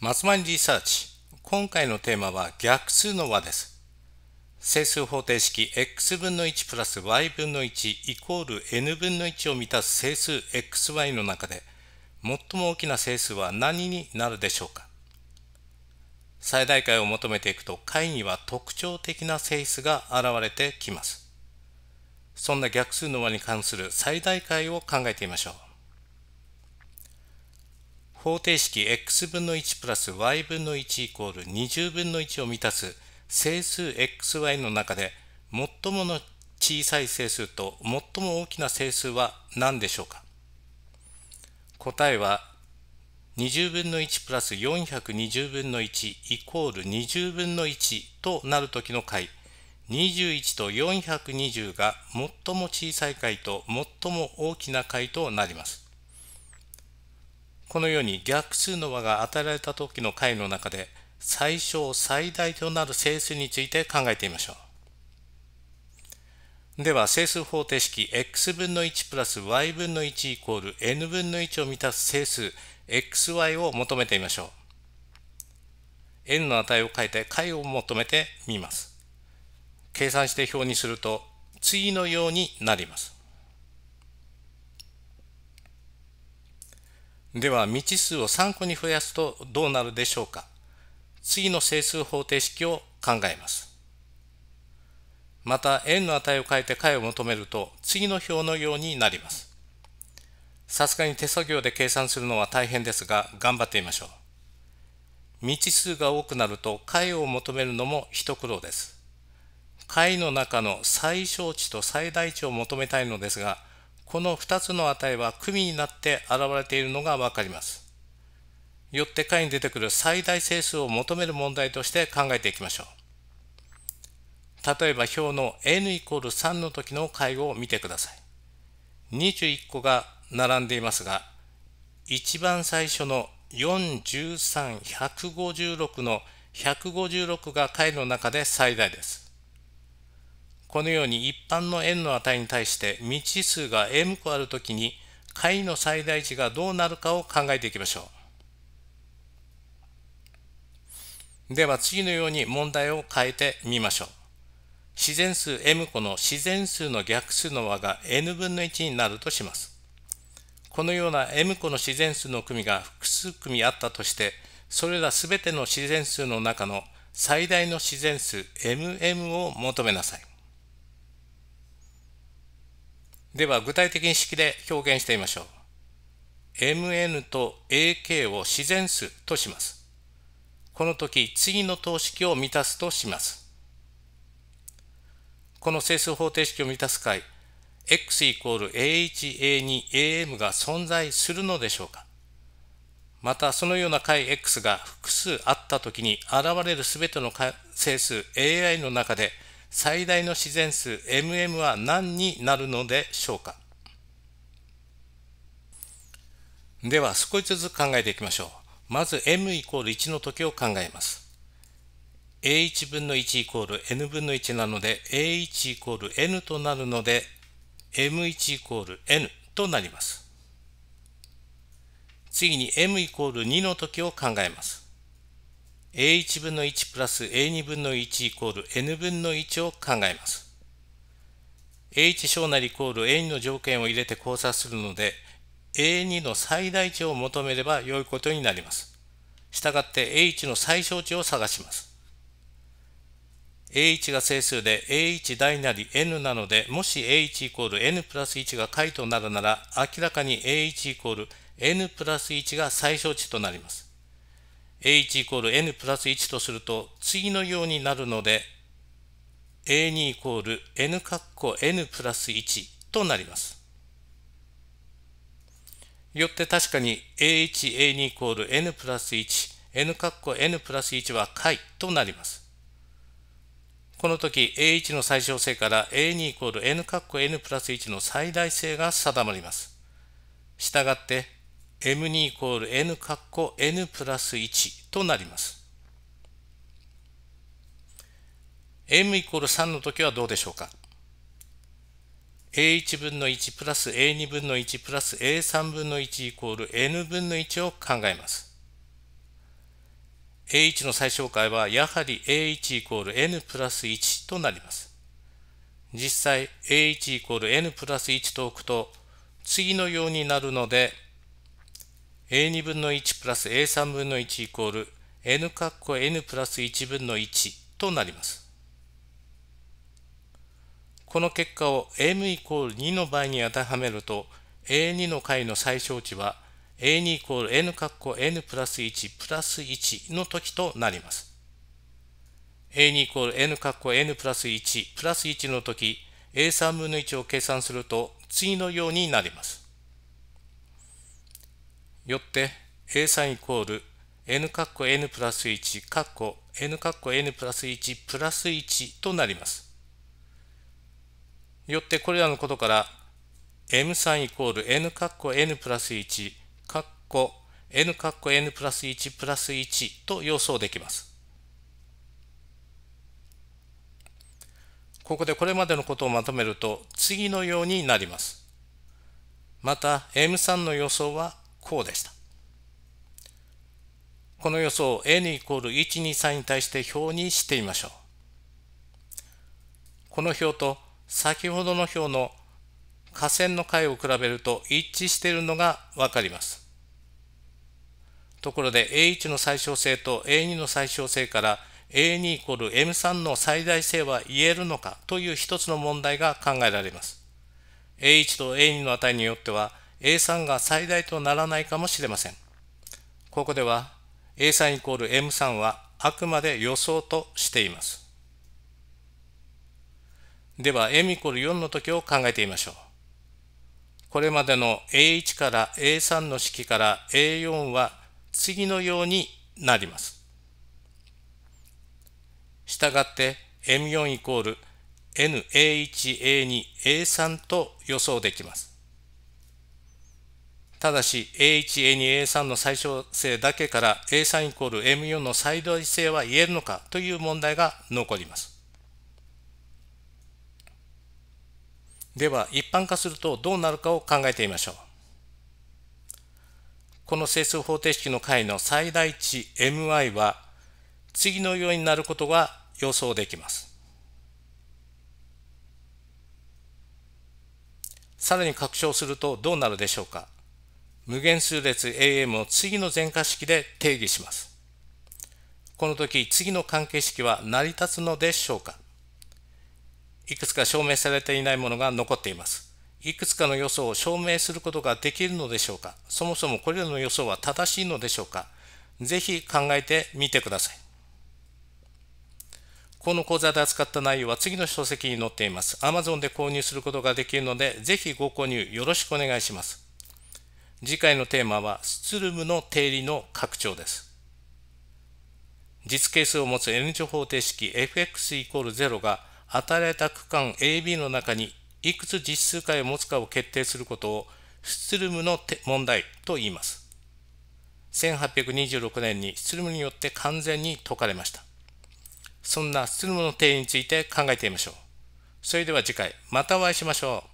マスマニリサーチ今回のテーマは逆数の和です整数方程式 x 分の1プラス y 分の1イコール n 分の1を満たす整数 xy の中で最も大きな整数は何になるでしょうか最大解を求めていくと解には特徴的な性質が現れてきますそんな逆数の和に関する最大解を考えてみましょう。方程式 x 分の1プラス y 分の1イコール20分の1を満たす整数 xy の中で最もの小さい整数と最も大きな整数は何でしょうか答えは20分の1プラス420分の1イコール20分の1となる時の解21と420が最も小さい解と最も大きな解となります。このように逆数の和が与えられた時の解の中で最小最大となる整数について考えてみましょう。では整数方程式 x 分の1プラス y 分の1イコール n 分の1を満たす整数 xy を求めてみましょう。n の値を変えて解を求めてみます。計算して表にすると次のようになります。では未知数を3個に増やすとどうなるでしょうか次の整数方程式を考えます。また円の値を変えて解を求めると次の表のようになります。さすがに手作業で計算するのは大変ですが頑張ってみましょう。未知数が多くなると解を求めるのも一苦労です。解の中の最小値と最大値を求めたいのですが、この2つの値は組になって現れているのがわかります。よって解に出てくる最大整数を求める問題として考えていきましょう。例えば表の n イコール3の時の解を見てください。21個が並んでいますが、一番最初の413156の156が解の中で最大です。このように一般の円の値に対して未知数が m 個あるときに解の最大値がどうなるかを考えていきましょう。では次のように問題を変えてみましょう。自然数 m 個の自然数の逆数の和が n 分の1になるとします。このような m 個の自然数の組が複数組あったとして、それらすべての自然数の中の最大の自然数 mm を求めなさい。では具体的に式で表現してみましょう。mn と ak を自然数とします。この時、次の等式を満たすとします。この整数方程式を満たす解、x イコール a 1 a 2 a m が存在するのでしょうかまた、そのような解 x が複数あった時に現れるすべての整数 ai の中で、最大の自然数 mm は何になるのでしょうかでは少しずつ考えていきましょう。まず m イコール1の時を考えます。a1 分の1イコール n 分の1なので a1 イコール n となるので m1 イコール n となります。次に m イコール2の時を考えます。a1 分の1プラス a2 分の1イコール n 分の1を考えます。a1 小なりイコール a2 の条件を入れて交差するので a2 の最大値を求めれば良いことになります。したがって a1 の最小値を探します。a1 が整数で a1 大なり n なのでもし a1 イコール n プラス1が解となるなら明らかに a1 イコール n プラス1が最小値となります。a1 イコール n プラス1とすると次のようになるので a2 イコール n カッコ n プラス1となります。よって確かに a1、a2 イコール n プラス1、n カッコ n プラス1は解となります。この時 a1 の最小性から a2 イコール n カッコ n プラス1の最大性が定まります。したがって m2 イコール n 括弧 n プラス1となります。m イコール3の時はどうでしょうか a1 分の1プラス a2 分の1プラス a3 分の1イコール n 分の1を考えます。a1 の最小解はやはり a1 イコール n プラス1となります。実際 a1 イコール n プラス1と置くと次のようになるので a2 分の1プラス a3 分の1イコール n かっこ n プラス1分の1となります。この結果を m イコール2の場合に当てはめると a2 の解の最小値は a2 イコール n かっこ n プラス1プラス1の時となります。a2 イコール n かっこ n プラス1プラス1の時 a3 分の1を計算すると次のようになります。よって A さんイコール n カッコ n プラス1カッコ n カッコ n プラス1プラス1となります。よってこれらのことから m3 イコール n カッコ n プラス1カッコ n カッコ n プラス1プラス1と予想できます。ここでこれまでのことをまとめると次のようになります。また M3 の予想はこうでした。この予想を n イコール123に対して表にしてみましょう。この表と先ほどの表の下線の解を比べると一致しているのがわかります。ところで A1 の最小性と A2 の最小性から A2 イコール M3 の最大性は言えるのかという一つの問題が考えられます。A1 と A2 の値によっては A 産が最大とならないかもしれません。ここでは A 産イコール M 産はあくまで予想としています。では M イコール4の時を考えてみましょう。これまでの A1 から A3 の式から A4 は次のようになります。したがって M4 イコール NA1A2A3 と予想できます。ただし A1A2A3 の最小性だけから A3 イコール M4 の最大性は言えるのかという問題が残りますでは一般化するとどうなるかを考えてみましょうこの整数方程式の解の最大値 MI は次のようになることが予想できますさらに拡張するとどうなるでしょうか無限数列 AM を次の全化式で定義します。この時、次の関係式は成り立つのでしょうかいくつか証明されていないものが残っています。いくつかの予想を証明することができるのでしょうかそもそもこれらの予想は正しいのでしょうかぜひ考えてみてください。この講座で扱った内容は次の書籍に載っています。Amazon で購入することができるので、ぜひご購入よろしくお願いします。次回のテーマはスツルムの定理の拡張です。実係数を持つ N 乗方程式 fx イコール0が与えられた区間 AB の中にいくつ実数解を持つかを決定することをスツルムの問題と言います。1826年にスツルムによって完全に解かれました。そんなスツルムの定理について考えてみましょう。それでは次回またお会いしましょう。